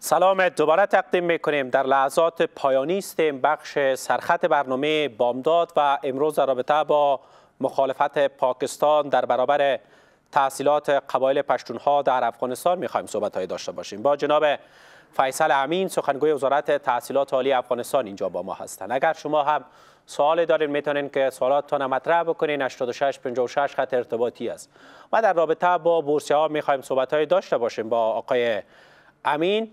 سلام دوباره تقدیم میکنیم در لحظات پایانی بخش سرخط برنامه بامداد و امروز در رابطه با مخالفت پاکستان در برابر تحصیلات قبایل پشتونها در افغانستان میخوایم صحبت های داشته باشیم با جناب فیصل امین سخنگوی وزارت تحصیلات عالی افغانستان اینجا با ما هستند اگر شما هم سوال دارین میتونین که سوالاتتون مطرح بکنین 86 56 خط ارتباطی است و در رابطه با بورسیه ها میخوایم صحبت های داشته باشیم با آقای امین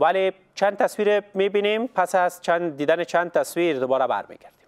ولی چند تصویر میبینیم پس از چند دیدن چند تصویر دوباره برمیگردیم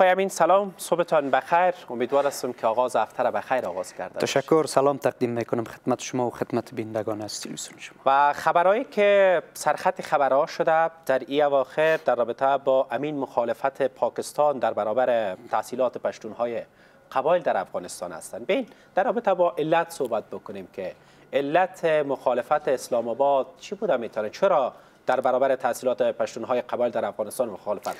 آقای امین سلام صبحتان بخیر امیدوار هستم که آغاز هفته را بخیر آغاز کرده تشکر سلام تقدیم میکنم خدمت شما و خدمت بینندگان از شما و خبرهایی که سرخط خبرها شده در ای اواخر در رابطه با امین مخالفت پاکستان در برابر تحصیلات پشتونهای قبایل در افغانستان هستند بین در رابطه با علت صحبت بکنیم که علت مخالفت اسلام آباد چی بوده میتونه چرا در برابر تحصیلات پشتونهای قبایل در افغانستان مخالفت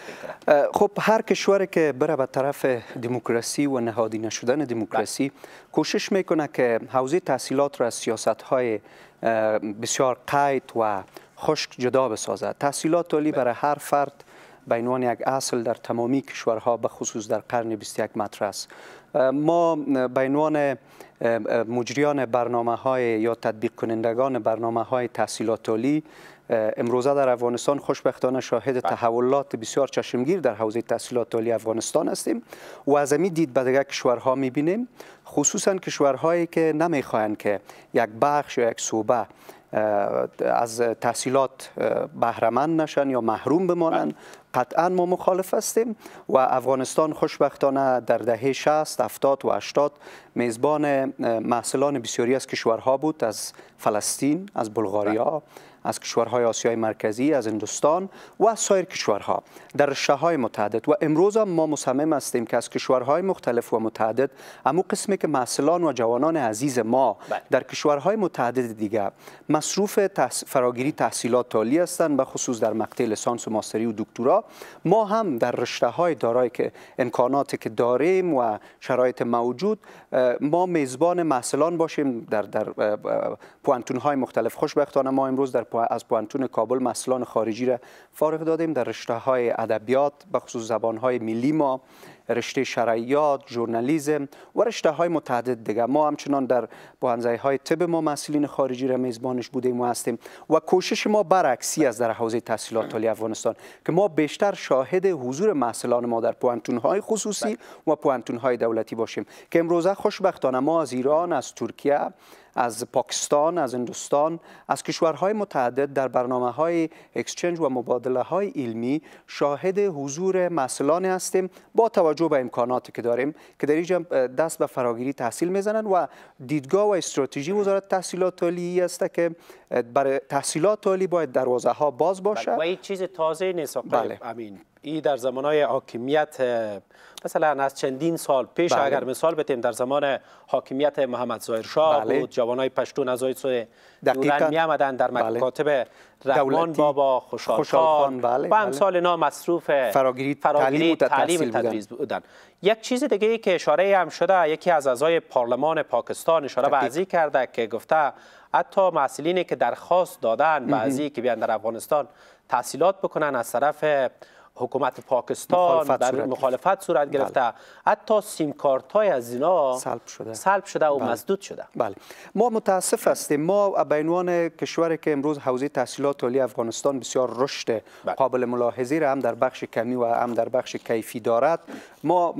خب هر کشوری که بره به طرف دموکراسی و نهادی نشدن دموکراسی بله. کوشش میکنه که حوزه تحصیلات را از سیاست های بسیار قید و خشک جدا بسازد تحصیلات عالی بله. برای هر فرد به عنوان یک اصل در تمامی کشورها به خصوص در قرن 21 مطرح است ما به عنوان مجریان برنامه های یا تطبیق کنندگان برنامه های تحصیلات عالی امروزه در افغانستان خوشبختانه شاهد بله. تحولات بسیار چشمگیر در حوزه تحصیلات عالی افغانستان هستیم و از امید دید به دیگر کشورها میبینیم خصوصا کشورهایی که نمیخواهند که یک بخش یا یک صوبه از تحصیلات بهرمند نشن یا محروم بمانند بله. قطعا ما مخالف هستیم و افغانستان خوشبختانه در دهه 60 70 و 80 میزبان محصلان بسیاری از کشورها بود از فلسطین از بلغاریا بله. از کشورهای آسیای مرکزی از هندوستان و سایر کشورها در های متعدد و امروز هم ما مصمم هستیم که از کشورهای مختلف و متعدد اما قسمی که محصلان و جوانان عزیز ما بله. در کشورهای متعدد دیگر مصروف تحص... فراگیری تحصیلات تالی هستند به خصوص در مقطع لسانس و ماستری و دکترا ما هم در رشته های دارای که امکاناتی که داریم و شرایط موجود ما میزبان محصلان باشیم در در پوانتون های مختلف خوشبختانه ما امروز در پو... از پوانتون کابل مسئولان خارجی را فارغ دادیم در رشته های ادبیات به خصوص زبان های ملی ما رشته شرعیات ژورنالیسم و رشته های متعدد دیگه ما همچنان در پوانزه های طب ما مسئولین خارجی را میزبانش بودیم و هستیم و کوشش ما برعکسی از در حوزه تحصیلات عالی افغانستان که ما بیشتر شاهد حضور مسئولان ما در پوانتون های خصوصی بله. و پوانتون های دولتی باشیم که امروزه خوشبختانه ما از ایران از ترکیه از پاکستان از هندوستان از کشورهای متعدد در برنامه های اکسچنج و مبادله های علمی شاهد حضور مسئلان هستیم با توجه به امکاناتی که داریم که در اینجا دست به فراگیری تحصیل میزنند و دیدگاه و استراتژی وزارت تحصیلات عالی است که برای تحصیلات عالی باید دروازه ها باز بله، باشه و چیز تازه نیست بله. امین ای در زمانهای حاکمیت مثلا از چندین سال پیش بله. اگر مثال بتیم در زمان حاکمیت محمد ظاهر شاه بله. بود جوانای پشتون از سوی دوران می آمدن در مکاتب بله. رحمان بابا خوشحال, خوشحال خان بله. و امثال بله. اینا مصروف فراگیری, فراگیری تعلیم بودن. یک چیز دیگه ای که اشاره هم شده یکی از اعضای پارلمان پاکستان اشاره به ازی کرده که گفته حتی مسئولینی که درخواست دادن بعضی که بیان در افغانستان تحصیلات بکنن از طرف حکومت پاکستان مخالفت در صورت مخالفت صورت بله. گرفته بله. حتی سیم کارت های از اینا سلب شده سلب شده و بله. مسدود شده بله ما متاسف هستیم ما به عنوان کشوری که امروز حوزه تحصیلات عالی افغانستان بسیار رشد بله. قابل ملاحظه را هم در بخش کمی و هم در بخش کیفی دارد ما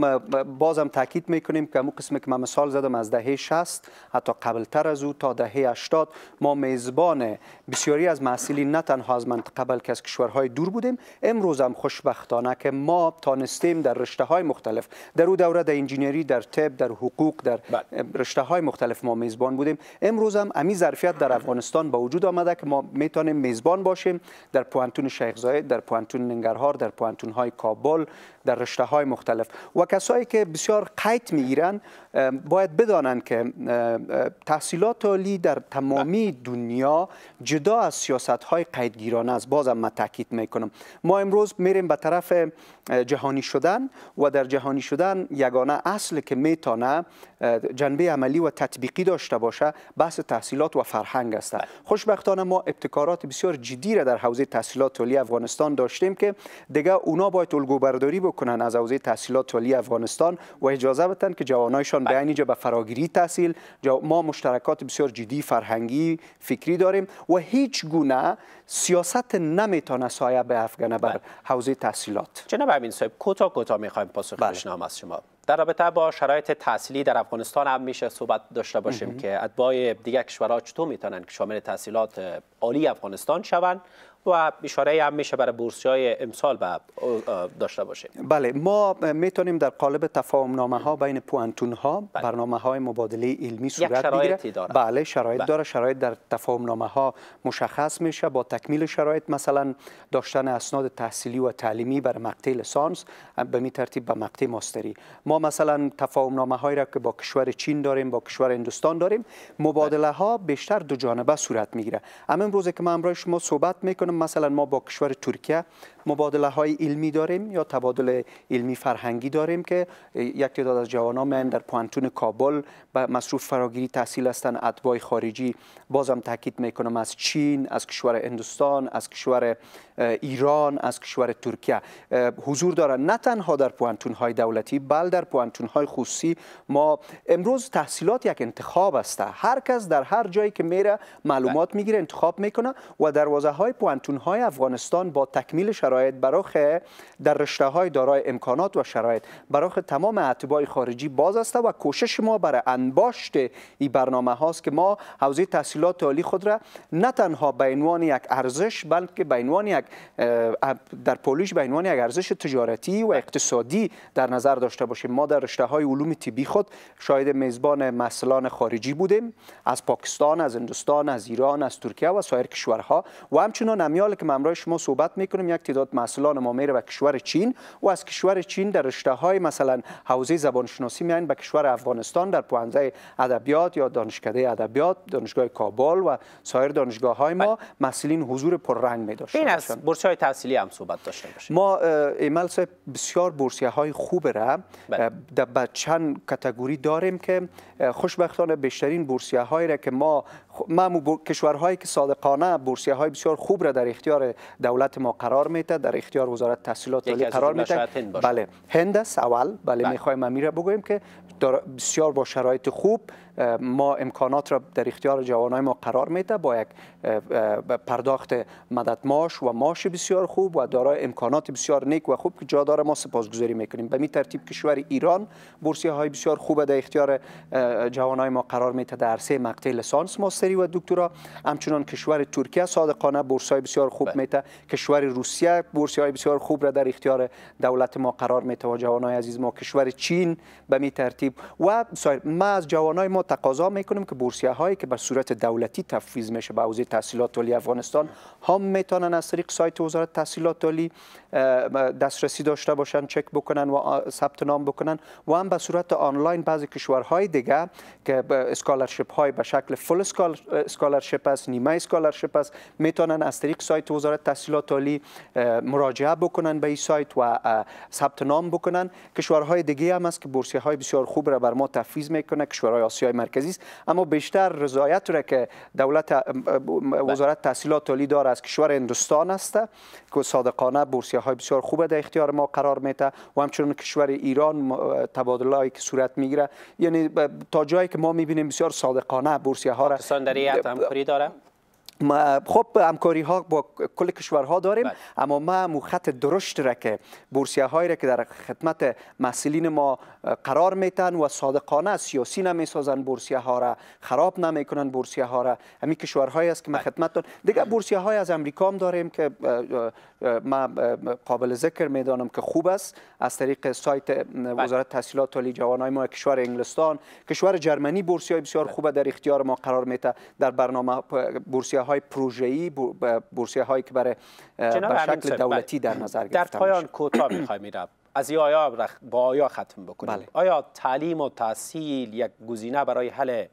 بازم تاکید میکنیم که مو قسمی که من مثال زدم از دهه 60 حتی قبلتر از او تا دهه 80 ما میزبان بسیاری از محصلین نه تنها از منطقه بلکه از کشورهای دور بودیم امروز هم خوش خوشبختانه که ما تانستیم در رشته های مختلف در او دوره در انجینری در طب در حقوق در بله. رشته های مختلف ما میزبان بودیم امروز هم امی ظرفیت در افغانستان به وجود آمده که ما میتونیم میزبان باشیم در پوانتون شیخ زاید در پوانتون ننگرهار در پوانتون های کابل در رشته های مختلف و کسایی که بسیار قید میگیرن باید بدانند که تحصیلات عالی در تمامی دنیا جدا از سیاست های قیدگیرانه است بازم من تاکید میکنم ما امروز میریم به طرف جهانی شدن و در جهانی شدن یگانه اصل که میتانه جنبه عملی و تطبیقی داشته باشه بحث تحصیلات و فرهنگ است خوشبختانه ما ابتکارات بسیار جدی را در حوزه تحصیلات عالی افغانستان داشتیم که دیگه اونا باید الگوبرداری بکنن از حوزه تحصیلات عالی افغانستان و اجازه بتن که جوانایشان به اینجا به فراگیری تحصیل ما مشترکات بسیار جدی فرهنگی فکری داریم و هیچ گونه سیاست نمیتونه سایه به افغانه بر بله. حوزه تحصیلات جناب امین صاحب کوتا کوتا میخوایم پاسخ بشنوم بله. از شما در رابطه با شرایط تحصیلی در افغانستان هم میشه صحبت داشته باشیم که ادبای دیگر کشورها چطور میتونن که شامل تحصیلات عالی افغانستان شوند و اشاره هم میشه برای های امسال به داشته باشه. بله ما میتونیم در قالب تفاهم نامه ها بین پوانتون ها بله. برنامه های مبادله علمی صورت شرایطی بله شرایط بله. داره شرایط در تفاهم نامه ها مشخص میشه با تکمیل شرایط مثلا داشتن اسناد تحصیلی و تعلیمی بر مقطع لسانس به می ترتیب به مقطع ماستری ما مثلا تفاهم نامه هایی را که با کشور چین داریم با کشور هندوستان داریم مبادله ها بیشتر دو جانبه صورت میگیره همین امروز که من برای شما صحبت میکنم مثلا ما با کشور ترکیه مبادله های علمی داریم یا تبادل علمی فرهنگی داریم که یک تعداد از جوانان میان در پوانتون کابل با مصروف فراگیری تحصیل هستن ادبای خارجی بازم تاکید میکنم از چین از کشور هندوستان از کشور ایران از کشور ترکیه حضور دارن نه تنها در پوانتون های دولتی بل در پوانتون های خصوصی ما امروز تحصیلات یک انتخاب است هر کس در هر جایی که میره معلومات میگیره انتخاب میکنه و دروازه های های افغانستان با تکمیل شرایط براخ در رشته های دارای امکانات و شرایط براخ تمام اعتبای خارجی باز است و کوشش ما برای انباشت این برنامه هاست که ما حوزه تحصیلات عالی خود را نه تنها به عنوان یک ارزش بلکه به عنوان یک در پولیش به عنوان یک ارزش تجارتی و اقتصادی در نظر داشته باشیم ما در رشته های علوم طبی خود شاید میزبان مسئلان خارجی بودیم از پاکستان از هندوستان از ایران از ترکیه و سایر کشورها و همچنان امیال که ما شما صحبت میکنیم یک تعداد مسئولان ما میره به کشور چین و از کشور چین در رشته های مثلا حوزه زبان شناسی میان به کشور افغانستان در پوانزه ادبیات یا دانشکده ادبیات دانشگاه کابل و سایر دانشگاه های ما بله. مسئولین حضور پررنگ می داشتن این از های تحصیلی هم صحبت داشته باشیم ما ایمل بسیار بورسیه های خوب را بله. در چند کاتگوری داریم که خوشبختانه بیشترین بورسیه هایی را که ما معمو کشورهایی که صادقانه بورسیه های بسیار خوب را در اختیار دولت ما قرار میده در اختیار وزارت تحصیلات عالی قرار میده بله هند اول بله, بله. میخوایم امیر بگویم که بسیار با شرایط خوب ما امکانات را در اختیار جوانای ما قرار میده با یک پرداخت مدد ماش و ماش بسیار خوب و دارای امکانات بسیار نیک و خوب که جا داره ما سپاسگزاری میکنیم به می ترتیب کشور ایران بورسیه های بسیار خوب در اختیار جوانای ما قرار میده در سه مقطع لیسانس ماستری و دکترا همچنان کشور ترکیه صادقانه های بسیار خوب بله. میده کشور روسیه بورسیه های بسیار خوب را در اختیار دولت ما قرار میده و جوانای عزیز ما کشور چین به می ترتیب و سایر ما از جوانای ما تقاضا میکنیم که بورسیه هایی که به صورت دولتی تفویض میشه به حوزه تحصیلات عالی افغانستان هم میتونن از طریق سایت وزارت تحصیلات عالی دسترسی داشته باشن چک بکنن و ثبت نام بکنن و هم به صورت آنلاین بعضی کشورهای دیگه که اسکالرشپ های به شکل فول اسکالرشپ است نیمه اسکالرشپ است میتونن از طریق سایت وزارت تحصیلات عالی مراجعه بکنن به این سایت و ثبت نام بکنن کشورهای دیگه هم است که بورسیه های بسیار خوب را بر ما تفویض میکنه کشورهای آسیای مرکزی است اما بیشتر رضایت را که دولت وزارت تحصیلات عالی داره از کشور هندوستان است که صادقانه بورسیه های بسیار خوبه در اختیار ما قرار میده و همچنین کشور ایران تبادلایی که صورت میگیره یعنی تا جایی که ما بینیم بسیار صادقانه بورسیه ها را در داره خب همکاری ها با کل کشورها داریم بله. اما ما مو خط درشت را که بورسیه هایی را که در خدمت محصلین ما قرار میتن و صادقانه سیاسی نمیسازن بورسیه ها را خراب نمیکنن بورسیه ها را همین کشورهایی است که ما بله. خدمت داریم دیگه بورسیه های از امریکا هم داریم که ما قابل ذکر میدانم که خوب است از طریق سایت بله. وزارت تحصیلات عالی جوانای ما کشور انگلستان کشور جرمنی بورسیه بسیار خوبه در اختیار ما قرار در برنامه بورسیه های پروژه‌ای بورسیه هایی که برای به شکل دولتی در بله. نظر گرفته در پایان کوتا می‌خوام میرم از آیا با آیا ختم بکنیم بله. آیا تعلیم و تحصیل یک گزینه برای حل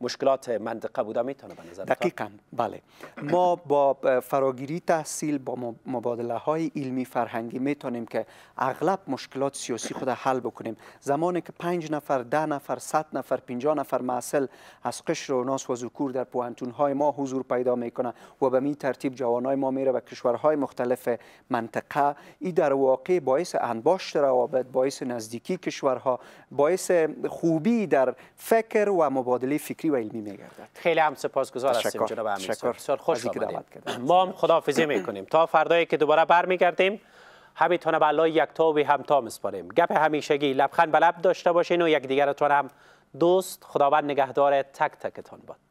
مشکلات منطقه بوده میتونه به نظر دقیقا بله ما با فراگیری تحصیل با مبادله های علمی فرهنگی میتونیم که اغلب مشکلات سیاسی خود حل بکنیم زمانی که پنج نفر ده نفر صد نفر 50 نفر معسل از قشر و ناس و زکور در پوهنتون های ما حضور پیدا میکنه و به می ترتیب جوانای ما میره به کشورهای مختلف منطقه ای در واقع باعث انباشت روابط باعث نزدیکی کشورها باعث خوبی در فکر و مبادله فکری و علمی میگردد خیلی هم سپاسگزار هستیم جناب امیر سال خوش کردیم ما هم خداحافظی میکنیم تا فردایی که دوباره برمیگردیم همیتونه به الله یک تو هم همتا میسپاریم گپ همیشگی لبخند به لب داشته باشین و یکدیگرتان هم دوست خداوند نگهدار تک تکتان باد